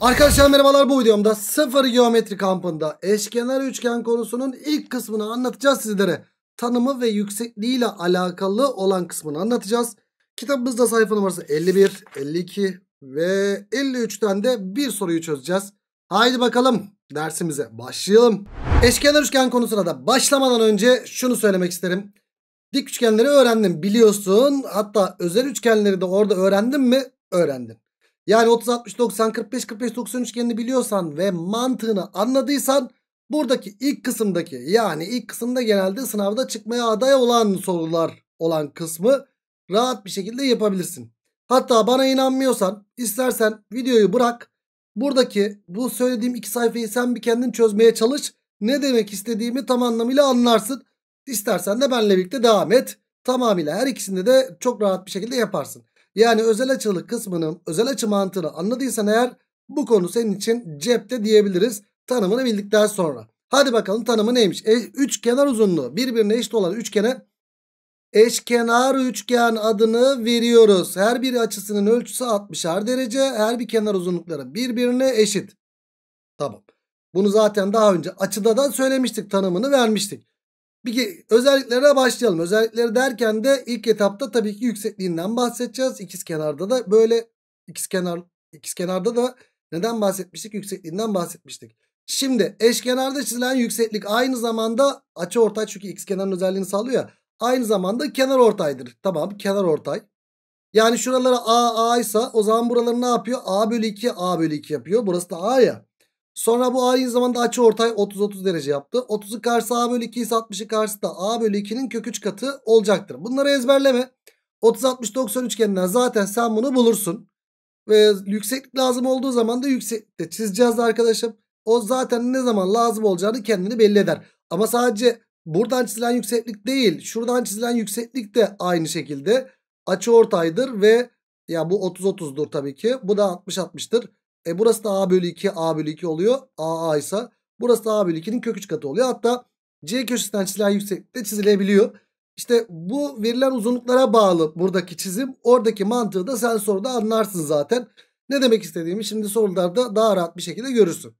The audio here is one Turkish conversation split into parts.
Arkadaşlar merhabalar bu videomda sıfır geometri kampında eşkenar üçgen konusunun ilk kısmını anlatacağız sizlere. Tanımı ve yüksekliği ile alakalı olan kısmını anlatacağız. Kitabımızda sayfa numarası 51, 52 ve 53'ten de bir soruyu çözeceğiz. Haydi bakalım dersimize başlayalım. Eşkenar üçgen konusuna da başlamadan önce şunu söylemek isterim. Dik üçgenleri öğrendim biliyorsun. Hatta özel üçgenleri de orada öğrendim mi? Öğrendim. Yani 30 60 90 45 45 90 üçgenini biliyorsan ve mantığını anladıysan buradaki ilk kısımdaki yani ilk kısımda genelde sınavda çıkmaya aday olan sorular olan kısmı rahat bir şekilde yapabilirsin. Hatta bana inanmıyorsan istersen videoyu bırak. Buradaki bu söylediğim iki sayfayı sen bir kendin çözmeye çalış. Ne demek istediğimi tam anlamıyla anlarsın. İstersen de benle birlikte devam et. Tamamıyla her ikisinde de çok rahat bir şekilde yaparsın. Yani özel açılı kısmının özel açı mantığını anladıysan eğer bu konu senin için cepte diyebiliriz. Tanımını bildikten sonra. Hadi bakalım tanımı neymiş? E, kenar uzunluğu birbirine eşit olan üçgene eşkenar üçgen adını veriyoruz. Her bir açısının ölçüsü 60'ar derece. Her bir kenar uzunlukları birbirine eşit. Tamam. Bunu zaten daha önce açıda da söylemiştik tanımını vermiştik. Peki özelliklere başlayalım. Özellikleri derken de ilk etapta tabii ki yüksekliğinden bahsedeceğiz. İkiz kenarda da böyle ikiz kenar ikiz kenarda da neden bahsetmiştik? Yüksekliğinden bahsetmiştik. Şimdi eşkenarda çizilen yükseklik aynı zamanda açı ortay çünkü x kenarın özelliğini sağlıyor ya. Aynı zamanda kenar ortaydır. Tamam kenar ortay. Yani şuralara A A ise o zaman buraları ne yapıyor? A bölü 2 A bölü 2 yapıyor. Burası da A ya. Sonra bu aynı zamanda açı ortay 30-30 derece yaptı. 30'u karşı a bölü 2 ise 60'ı karşı da a bölü 2'nin kök 3 katı olacaktır. Bunları ezberleme. 30-60-90 üçgeninden zaten sen bunu bulursun. Ve yükseklik lazım olduğu zaman da yükseklikte çizeceğiz arkadaşım. O zaten ne zaman lazım olacağını kendini belli eder. Ama sadece buradan çizilen yükseklik değil. Şuradan çizilen yükseklik de aynı şekilde açı ortaydır ve ya bu 30-30'dur tabii ki. Bu da 60-60'tır. E burası da a bölü 2 a bölü 2 oluyor. a a ise burası da a bölü 2'nin kök 3 katı oluyor. Hatta c köşesinden çizilen yükseklikte çizilebiliyor. İşte bu verilen uzunluklara bağlı buradaki çizim. Oradaki mantığı da sen soruda anlarsın zaten. Ne demek istediğimi şimdi sorularda daha rahat bir şekilde görürsün.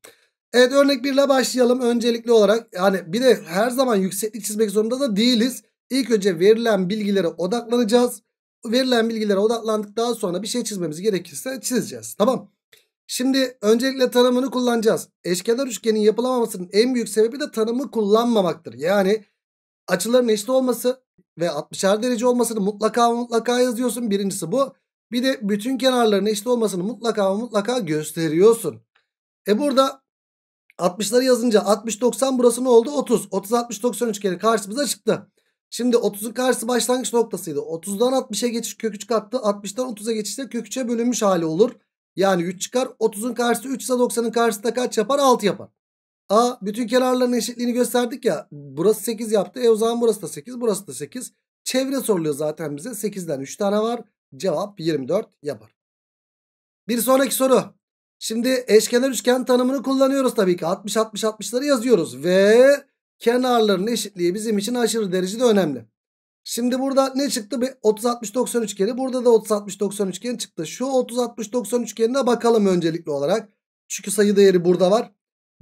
Evet örnek 1 ile başlayalım. Öncelikli olarak yani bir de her zaman yükseklik çizmek zorunda da değiliz. İlk önce verilen bilgilere odaklanacağız. Verilen bilgilere odaklandıktan sonra bir şey çizmemiz gerekirse çizeceğiz. Tamam Şimdi öncelikle tanımını kullanacağız. Eşkenar üçgenin yapılamamasının en büyük sebebi de tanımı kullanmamaktır. Yani açıların eşit olması ve 60'ar derece olmasını mutlaka mutlaka yazıyorsun. Birincisi bu. Bir de bütün kenarların eşit olmasını mutlaka mutlaka gösteriyorsun. E burada 60'ları yazınca 60-90 burası ne oldu? 30. 30-60-90 üçgeni karşımıza çıktı. Şimdi 30'un karşısı başlangıç noktasıydı. 30'dan 60'a geçiş kök 3 kattı. 60'dan 30'a geçişte köküçe bölünmüş hali olur. Yani 3 çıkar. 30'un karşısı 3 ise 90'ın da kaç yapar? 6 yapar. A bütün kenarların eşitliğini gösterdik ya. Burası 8 yaptı. E o zaman burası da 8. Burası da 8. Çevre soruluyor zaten bize. 8'den 3 tane var. Cevap 24 yapar. Bir sonraki soru. Şimdi eşkenar üçgen tanımını kullanıyoruz tabii ki. 60 60 60'ları yazıyoruz ve kenarların eşitliği bizim için aşırı derecede önemli. Şimdi burada ne çıktı? Bir 30-60-90 üçgeni. Burada da 30-60-90 üçgeni çıktı. Şu 30-60-90 üçgenine bakalım öncelikli olarak. Çünkü sayı değeri burada var.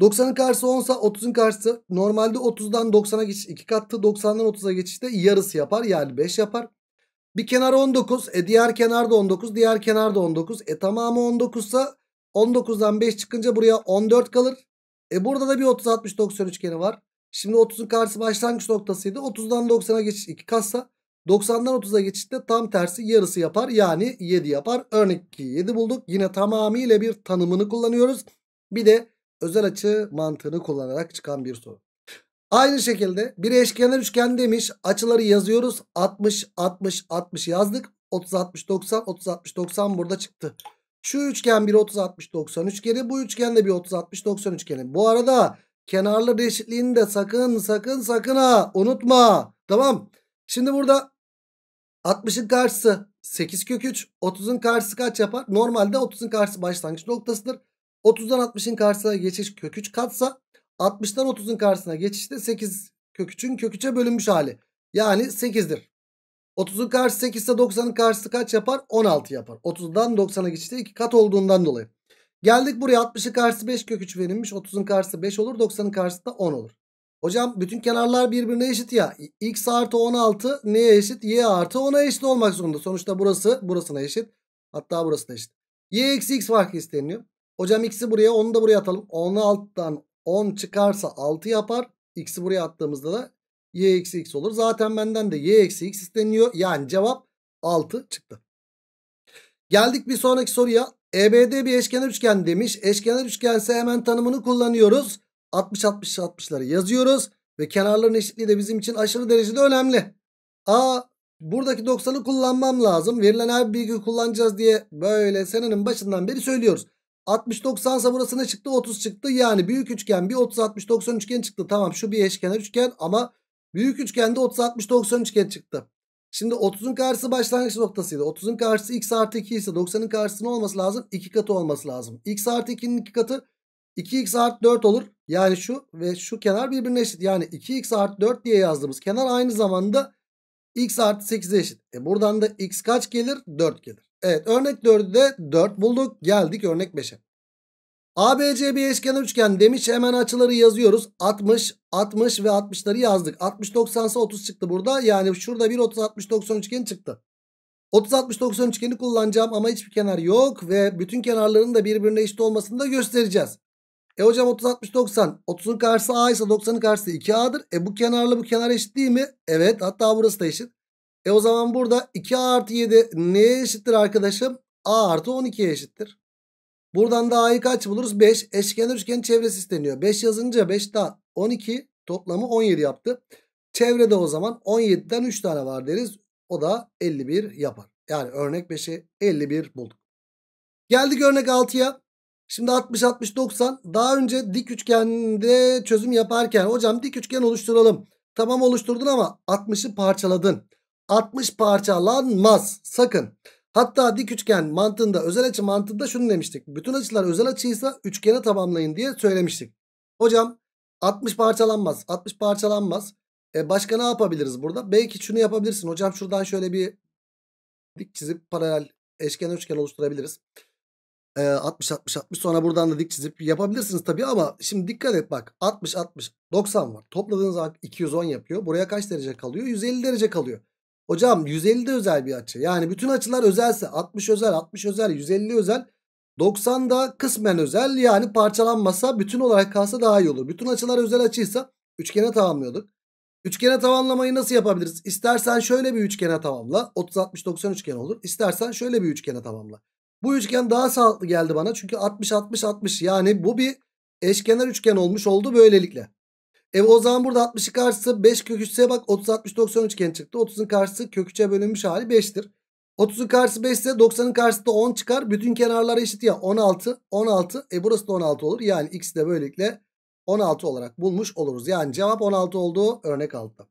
90'ın karşısı 10 30'un karşısı normalde 30'dan 90'a geçiş 2 kattı. 90'dan 30'a geçişte yarısı yapar yani 5 yapar. Bir kenar 19 e diğer kenar da 19 diğer kenar da 19. E tamamı 19 ise 19'dan 5 çıkınca buraya 14 kalır. E burada da bir 30-60-90 üçgeni var. Şimdi 30'un karşısı başlangıç noktasıydı. 30'dan 90'a geçiş 2 kassa. 90'dan 30'a geçişte tam tersi yarısı yapar. Yani 7 yapar. Örnek 2 7 bulduk. Yine tamamıyla bir tanımını kullanıyoruz. Bir de özel açı mantığını kullanarak çıkan bir soru. Aynı şekilde bir eşkenar üçgen demiş. Açıları yazıyoruz. 60 60 60 yazdık. 30 60 90 30 60 90 burada çıktı. Şu üçgen bir 30 60 90 üçgeni, bu üçgen de bir 30 60 90 üçgeni. Bu arada Kenarlı eşitliğini de sakın sakın sakın ha unutma. Tamam. Şimdi burada 60'ın karşısı 8 kök 3. 30'un karşısı kaç yapar? Normalde 30'un karşısı başlangıç noktasıdır. 30'dan 60'ın karşısına geçiş kök 3 katsa 60'dan 30'un karşısına geçişte 8 kök 3'ün kök 3'e bölünmüş hali. Yani 8'dir. 30'un karşısı 8 ise 90'ın karşısı kaç yapar? 16 yapar. 30'dan 90'a geçişte 2 kat olduğundan dolayı. Geldik buraya 60'ın karşısı 5 kök 3 verilmiş. 30'un karşısı 5 olur. 90'ın karşısı da 10 olur. Hocam bütün kenarlar birbirine eşit ya. X artı 16 neye eşit? Y artı 10'a eşit olmak zorunda. Sonuçta burası burasına eşit. Hatta burası da eşit. Y eksi X farkı isteniyor. Hocam X'i buraya 10'u da buraya atalım. 16'dan 10 çıkarsa 6 yapar. X'i buraya attığımızda da Y eksi X olur. Zaten benden de Y eksi X isteniyor. Yani cevap 6 çıktı. Geldik bir sonraki soruya. EBD bir eşkenar üçgen demiş. Eşkenar üçgense hemen tanımını kullanıyoruz. 60 60 60'ları yazıyoruz ve kenarların eşitliği de bizim için aşırı derecede önemli. A buradaki 90'ı kullanmam lazım. Verilen her bilgiyi kullanacağız diye böyle senenin başından beri söylüyoruz. 60 90 ise burası ne çıktı? 30 çıktı. Yani büyük üçgen bir 30 60 90 üçgen çıktı. Tamam şu bir eşkenar üçgen ama büyük üçgende 30 60 90 üçgen çıktı. Şimdi 30'un karşısı başlangıç noktasıydı. 30'un karşısı x artı 2 ise 90'ın karşısı ne olması lazım? 2 katı olması lazım. x artı 2'nin 2 katı 2x artı 4 olur. Yani şu ve şu kenar birbirine eşit. Yani 2x artı 4 diye yazdığımız kenar aynı zamanda x artı 8'e eşit. E buradan da x kaç gelir? 4 gelir. Evet örnek 4'ü de 4 bulduk. Geldik örnek 5'e. ABC bir eşkenar üçgen demiş. Hemen açıları yazıyoruz. 60, 60 ve 60'ları yazdık. 60 90 ise 30 çıktı burada. Yani şurada bir 30 60 90 üçgeni çıktı. 30 60 90 üçgeni kullanacağım ama hiçbir kenar yok ve bütün kenarların da birbirine eşit olmasını da göstereceğiz. E hocam 30 60 90 30'un karşısı A ise 90'ın karşısı 2A'dır. E bu kenarla bu kenar eşit değil mi? Evet hatta burası da eşit. E o zaman burada 2A artı 7 neye eşittir arkadaşım? A artı 12'ye eşittir. Buradan da a'yı kaç buluruz? 5. Eşkenar üçgenin çevresi isteniyor. 5 yazınca 5 daha 12 toplamı 17 yaptı. Çevrede o zaman 17'den 3 tane var deriz. O da 51 yapar. Yani örnek 5'i 51 bulduk. Geldik örnek 6'ya. Şimdi 60 60 90 daha önce dik üçgende çözüm yaparken hocam dik üçgen oluşturalım. Tamam oluşturdun ama 60'ı parçaladın. 60 parçalanmaz sakın. Hatta dik üçgen mantığında özel açı mantığında şunu demiştik. Bütün açılar özel açıysa üçgene tamamlayın diye söylemiştik. Hocam 60 parçalanmaz. 60 parçalanmaz. E başka ne yapabiliriz burada? Belki şunu yapabilirsin. Hocam şuradan şöyle bir dik çizip paralel eşken üçgen oluşturabiliriz. E, 60 60 60 sonra buradan da dik çizip yapabilirsiniz tabii ama şimdi dikkat et bak 60 60 90 var. Topladığınız zaman 210 yapıyor. Buraya kaç derece kalıyor? 150 derece kalıyor. Hocam 150 de özel bir açı. Yani bütün açılar özelse 60 özel, 60 özel, 150 özel. 90 da kısmen özel yani parçalanmasa bütün olarak kalsa daha iyi olur. Bütün açılar özel açıysa üçgene tamamlıyorduk. Üçgene tamamlamayı nasıl yapabiliriz? İstersen şöyle bir üçgene tamamla. 30-60-90 üçgen olur. İstersen şöyle bir üçgene tamamla. Bu üçgen daha sağlıklı geldi bana. Çünkü 60-60-60 yani bu bir eşkenar üçgen olmuş oldu böylelikle. E o zaman burada 60'ın karşısı 5 kök bak 30 60 90 üçgen çıktı. 30'un karşısı kök 3'e bölünmüş hali 5'tir. 30'un karşısı 5 ise 90'ın karşısı da 10 çıkar. Bütün kenarlar eşit ya 16 16 e burası da 16 olur. Yani x de böylelikle 16 olarak bulmuş oluruz. Yani cevap 16 oldu örnek altta.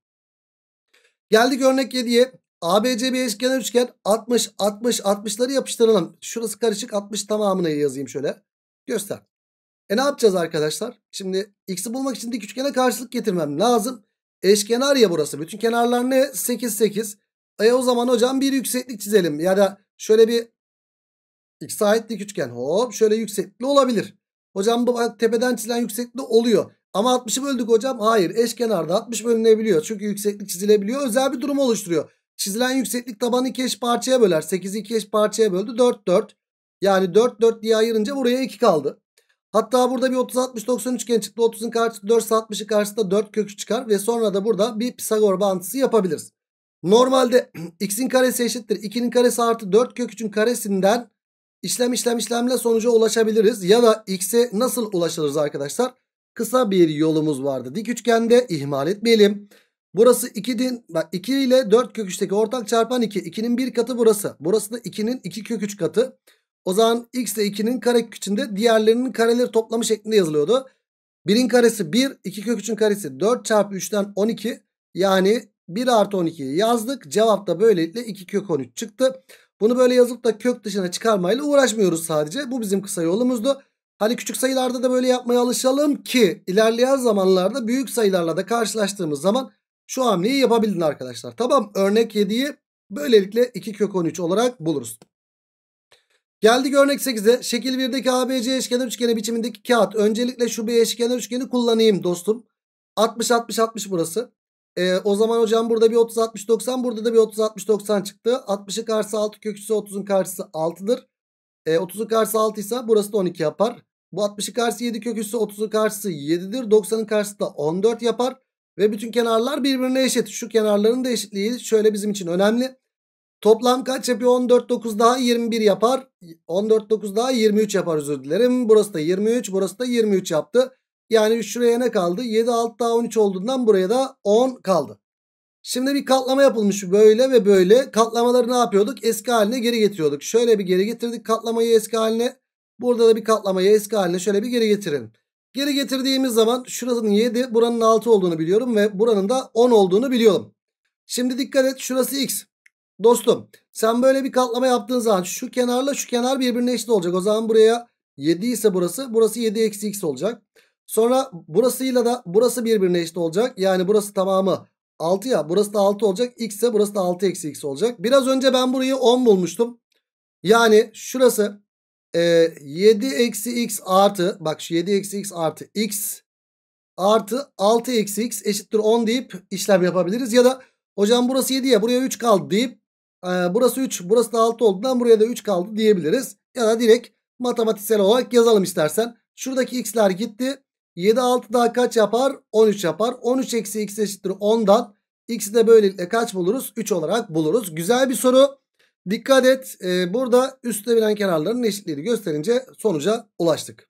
Geldik örnek 7'ye. ABC bir eşkenar üçgen 60 60 60'ları yapıştıralım. Şurası karışık 60 tamamını yazayım şöyle. Göster. E ne yapacağız arkadaşlar? Şimdi x'i bulmak için dik üçgene karşılık getirmem lazım. Eşkenar ya burası. Bütün kenarlar ne? 8 8. E o zaman hocam bir yükseklik çizelim. Ya da şöyle bir x'e ait dik üçgen. Hop şöyle yükseklik olabilir. Hocam bu tepeden çizilen yükseklik oluyor. Ama 60'ı böldük hocam. Hayır eşkenarda 60 bölünebiliyor. Çünkü yükseklik çizilebiliyor. Özel bir durum oluşturuyor. Çizilen yükseklik tabanı 2 eş parçaya böler. 8'i 2 eş parçaya böldü. 4 4. Yani 4 4 diye ayırınca buraya 2 kaldı. Hatta burada bir 30 60 90 üçgen çıktı. 30'un karşısında 4 60'ı karşısında 4 kökü çıkar ve sonra da burada bir Pisagor bağıntısı yapabiliriz. Normalde x'in karesi eşittir 2'nin karesi artı 4 kök 3'ün karesinden işlem işlem işlemle sonuca ulaşabiliriz. Ya da x'e nasıl ulaşırız arkadaşlar? Kısa bir yolumuz vardı. Dik üçgende ihmal etmeyelim. Burası 2'din bak 2 ile 4 kök 3'teki ortak çarpan 2. 2'nin bir katı burası. Burası da 2'nin 2 kök 3 katı. O zaman x ile 2'nin kareköküçünde diğerlerinin kareleri toplamı şeklinde yazılıyordu. 1'in karesi 1, 2 kök karesi 4 çarpı 3'ten 12. Yani 1 artı 12'yi yazdık. Cevap da böylelikle 2 kök 13 çıktı. Bunu böyle yazıp da kök dışına çıkarmayla uğraşmıyoruz sadece. Bu bizim kısa yolumuzdu. Hani küçük sayılarda da böyle yapmaya alışalım ki ilerleyen zamanlarda büyük sayılarla da karşılaştığımız zaman şu hamleyi yapabildin arkadaşlar. Tamam örnek 7'yi böylelikle 2 kök 13 olarak buluruz. Geldik örnek 8'e. Şekil 1'deki ABC eşkenar üçgeni biçimindeki kağıt. Öncelikle şu bir eşkenar üçgeni kullanayım dostum. 60 60 60 burası. Ee, o zaman hocam burada bir 30 60 90 burada da bir 30 60 90 çıktı. 60'ın karşısı 6 köküsü 30'un karşısı 6'dır. Ee, 30'un karşısı 6 ise burası da 12 yapar. Bu 60'ın karşısı 7 köküsü 30'un karşısı 7'dir. 90'ın karşısı da 14 yapar. Ve bütün kenarlar birbirine eşit. Şu kenarların da eşitliği şöyle bizim için önemli. Toplam kaç yapıyor? 14 9 daha 21 yapar. 14 9 daha 23 yapar özür dilerim. Burası da 23 burası da 23 yaptı. Yani şuraya ne kaldı? 7 6 daha 13 olduğundan buraya da 10 kaldı. Şimdi bir katlama yapılmış böyle ve böyle. Katlamaları ne yapıyorduk? Eski haline geri getiriyorduk. Şöyle bir geri getirdik katlamayı eski haline. Burada da bir katlamayı eski haline şöyle bir geri getirelim. Geri getirdiğimiz zaman şurasının 7 buranın 6 olduğunu biliyorum ve buranın da 10 olduğunu biliyorum. Şimdi dikkat et şurası x. Dostum sen böyle bir katlama yaptığın zaman şu kenarla şu kenar birbirine eşit olacak. O zaman buraya 7 ise burası. Burası 7 eksi x olacak. Sonra burasıyla da burası birbirine eşit olacak. Yani burası tamamı 6 ya. Burası da 6 olacak. X ise burası da 6 eksi x olacak. Biraz önce ben burayı 10 bulmuştum. Yani şurası e, 7 eksi x artı. Bak şu 7 eksi x artı x artı 6 eksi x eşittir 10 deyip işlem yapabiliriz. Ya da hocam burası 7 ya buraya 3 kaldı deyip ee, burası 3 burası da 6 olduğundan buraya da 3 kaldı diyebiliriz. Ya da direkt matematiksel olarak yazalım istersen. Şuradaki x'ler gitti. 7 6 daha kaç yapar? 13 yapar. 13 eksi x eşittir 10'dan. X'i de böylelikle kaç buluruz? 3 olarak buluruz. Güzel bir soru. Dikkat et. E, burada üstte bilen kenarların eşitliğini gösterince sonuca ulaştık.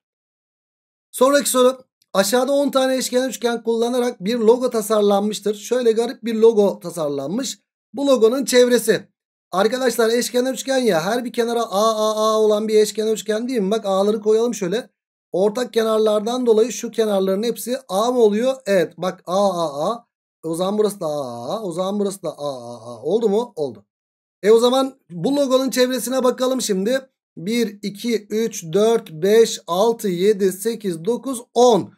Sonraki soru. Aşağıda 10 tane eşkenar üçgen kullanarak bir logo tasarlanmıştır. Şöyle garip bir logo tasarlanmış. Bu logonun çevresi Arkadaşlar eşkenar üçgen ya her bir kenara A A A olan bir eşkenar üçgen değil mi? Bak A'ları koyalım şöyle. Ortak kenarlardan dolayı şu kenarların hepsi A mı oluyor? Evet bak A A A. E, o zaman burası da A A A. O zaman burası da A A A. Oldu mu? Oldu. E o zaman bu logonun çevresine bakalım şimdi. 1, 2, 3, 4, 5, 6, 7, 8, 9, 10.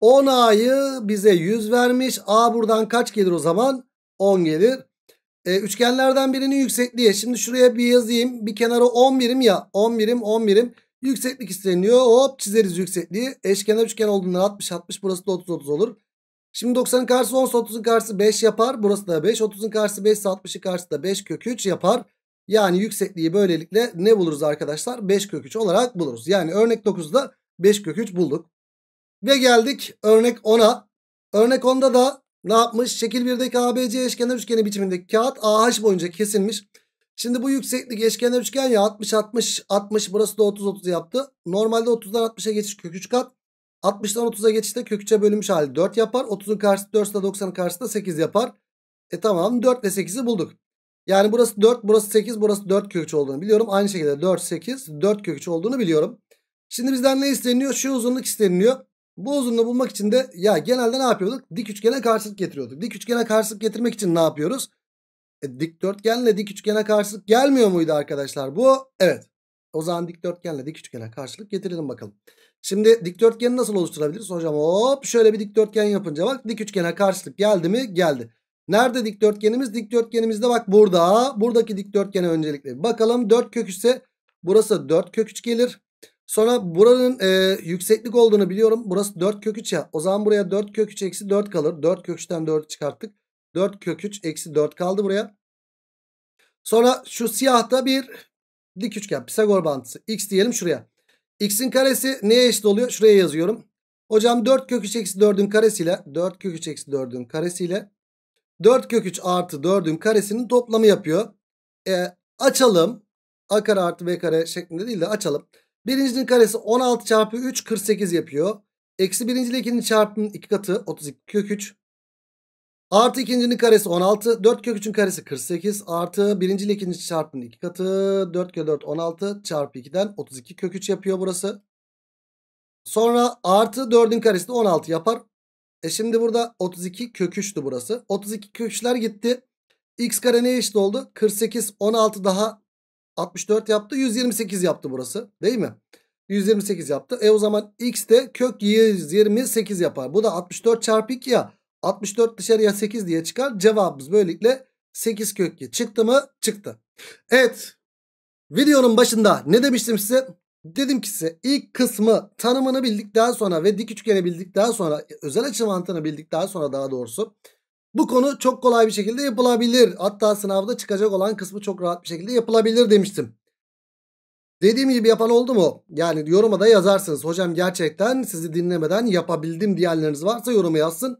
10 A'yı bize 100 vermiş. A buradan kaç gelir o zaman? 10 gelir. E, üçgenlerden birinin yüksekliği. Şimdi şuraya bir yazayım. Bir kenara 10 birim ya. 10 birim 10 birim. Yükseklik isteniyor. Hop çizeriz yüksekliği. Eşkenar üçgen olduğundan 60 60. Burası da 30 30 olur. Şimdi 90'ın karşısı 10 30'un karşısı 5 yapar. Burası da 5. 30'un karşısı 5 60'ın karşısı da 5 kök 3 yapar. Yani yüksekliği böylelikle ne buluruz arkadaşlar? 5 kök 3 olarak buluruz. Yani örnek 9'da 5 kök 3 bulduk. Ve geldik örnek 10'a. Örnek 10'da da ne yapmış? Şekil 1'deki ABC eşkenar üçgeni biçiminde kağıt AH boyunca kesilmiş. Şimdi bu yükseklik eşkenar üçgen ya 60 60 60 burası da 30 30 yaptı. Normalde 30'dan 60'a geçiş kök 3 kat. 60'dan 30'a geçişte kök bölünmüş hali 4 yapar. 30'un karşısı 4 ile 90'ın karşısı da 8 yapar. E tamam 4 ve 8'i bulduk. Yani burası 4 burası 8 burası 4 kök 3 olduğunu biliyorum. Aynı şekilde 4 8 4 kök 3 olduğunu biliyorum. Şimdi bizden ne isteniyor? Şu uzunluk isteniyor. Bu uzunluğu bulmak için de ya genelde ne yapıyorduk? Dik üçgene karşılık getiriyorduk. Dik üçgene karşılık getirmek için ne yapıyoruz? E, dikdörtgenle dik üçgene karşılık gelmiyor muydu arkadaşlar bu? Evet. O zaman dikdörtgenle dik üçgene karşılık getirelim bakalım. Şimdi dikdörtgeni nasıl oluşturabiliriz? Hocam hop şöyle bir dikdörtgen yapınca bak dik üçgene karşılık geldi mi? Geldi. Nerede dikdörtgenimiz? Dikdörtgenimiz de bak burada. Buradaki dikdörtgene öncelikle bakalım. 4 kök ise burası 4 kök 3 gelir. Sonra buranın e, yükseklik olduğunu biliyorum. Burası 4 kök 3 ya. O zaman buraya 4 kök 3 eksi 4 kalır. 4 kök 3'ten 4 çıkarttık. 4 kök 3 eksi 4 kaldı buraya. Sonra şu siyahta bir dik üçgen Pisagor bantısı. X diyelim şuraya. X'in karesi neye eşit oluyor? Şuraya yazıyorum. Hocam 4 kök 3 eksi 4'ün karesiyle 4 kök 3 eksi 4'ün karesiyle 4 kök 3 artı 4'ün karesinin toplamı yapıyor. E, açalım. A kare artı B kare şeklinde değil de açalım. Birincinin karesi 16 çarpı 3 48 yapıyor. Eksi birinciyle ikinin çarpımının iki katı 32 kök 3. Artı ikincinin karesi 16. 4 kök 3'ün karesi 48. Artı birinciyle ikinci çarpımının iki katı 4 kök 4 16 çarpı 2'den 32 kök 3 yapıyor burası. Sonra artı 4'ün karesi de 16 yapar. E şimdi burada 32 kök 3'tü burası. 32 kök 3'ler gitti. X kare ne eşit oldu? 48 16 daha 64 yaptı 128 yaptı burası değil mi? 128 yaptı. E o zaman x de kök 128 yapar. Bu da 64 çarpı 2 ya. 64 dışarıya 8 diye çıkar. Cevabımız böylelikle 8 kök 2. Çıktı mı? Çıktı. Evet. Videonun başında ne demiştim size? Dedim ki size ilk kısmı tanımını bildikten sonra ve dik üçgeni bildikten sonra özel açı mantığını bildikten sonra daha doğrusu bu konu çok kolay bir şekilde yapılabilir. Hatta sınavda çıkacak olan kısmı çok rahat bir şekilde yapılabilir demiştim. Dediğim gibi yapan oldu mu? Yani yoruma da yazarsınız. Hocam gerçekten sizi dinlemeden yapabildim diyenleriniz varsa yoruma yazsın.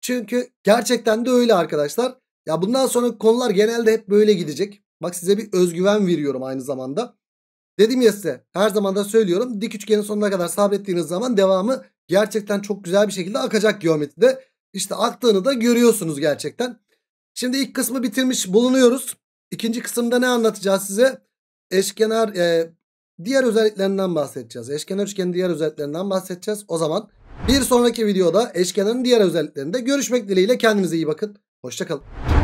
Çünkü gerçekten de öyle arkadaşlar. Ya bundan sonra konular genelde hep böyle gidecek. Bak size bir özgüven veriyorum aynı zamanda. Dedim ya size her zaman da söylüyorum. Dik üçgenin sonuna kadar sabrettiğiniz zaman devamı gerçekten çok güzel bir şekilde akacak geometride. İşte aktığını da görüyorsunuz gerçekten. Şimdi ilk kısmı bitirmiş bulunuyoruz. İkinci kısımda ne anlatacağız size? Eşkenar e, diğer özelliklerinden bahsedeceğiz. Eşkenar üçgenin diğer özelliklerinden bahsedeceğiz. O zaman bir sonraki videoda eşkenarın diğer özelliklerinde görüşmek dileğiyle kendinize iyi bakın. Hoşçakalın.